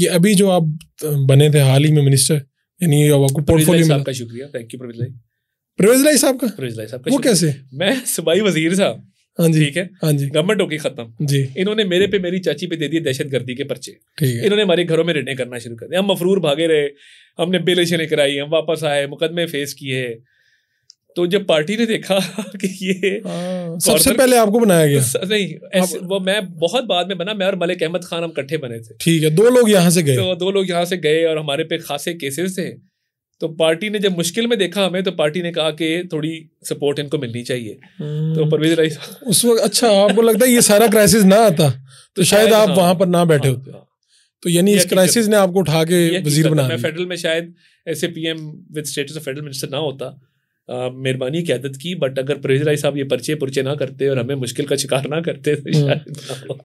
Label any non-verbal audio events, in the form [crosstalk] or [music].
ये अभी जो आप बने थे हाल ही में मिनिस्टर यानी आपको पोर्टफोलियो में आपका शुक्रिया थैंक यू प्रवेश प्रवेश भाई साहब का प्रवेश भाई साहब का वो कैसे मैं सुबाई वजीर साहब हाँ जी ठीक है हाँ जी गवर्नमेंट होगी खत्म जी इन्होंने मेरे पे मेरी चाची पे दे दिए दहशत गर्दी के पर्चे इन्होंने हमारे घरों में रेडें करना शुरू कर दिया हम मफरूर भागे रहे हमने बेलेशनें कराई हम वापस आए मुकदमे फेस किए तो जब पार्टी ने देखा [laughs] कि ये आ, हाँ। सबसे पहले आपको बनाया गया स, नहीं ऐसे आप, वो मैं बहुत बाद में बना मैं और मलिक अहमद खान हम इकट्ठे बने थे ठीक है दो लोग यहाँ से गए तो दो लोग यहाँ से गए और हमारे पे खासे केसेस थे तो पार्टी ने जब मुश्किल में देखा हमें तो पार्टी ने कहा कि थोड़ी सपोर्ट इनको मिलनी चाहिए हम्म। तो परवेज राय उस वक्त अच्छा आपको लगता है ये सारा क्राइसिस ना आता [laughs] तो, तो शायद आप वहां पर ना बैठे हाँ, होते हाँ। तो यानी इस क्राइसिस ने आपको उठा के वजीर बना फेडरल में शायद ऐसे PM with status of federal minister ना होता मेहरबानी की आदत की बट अगर परहेज राय साहब ये पर्चे पुरचे ना करते और हमें मुश्किल का शिकार ना करते तो हम्म। शायद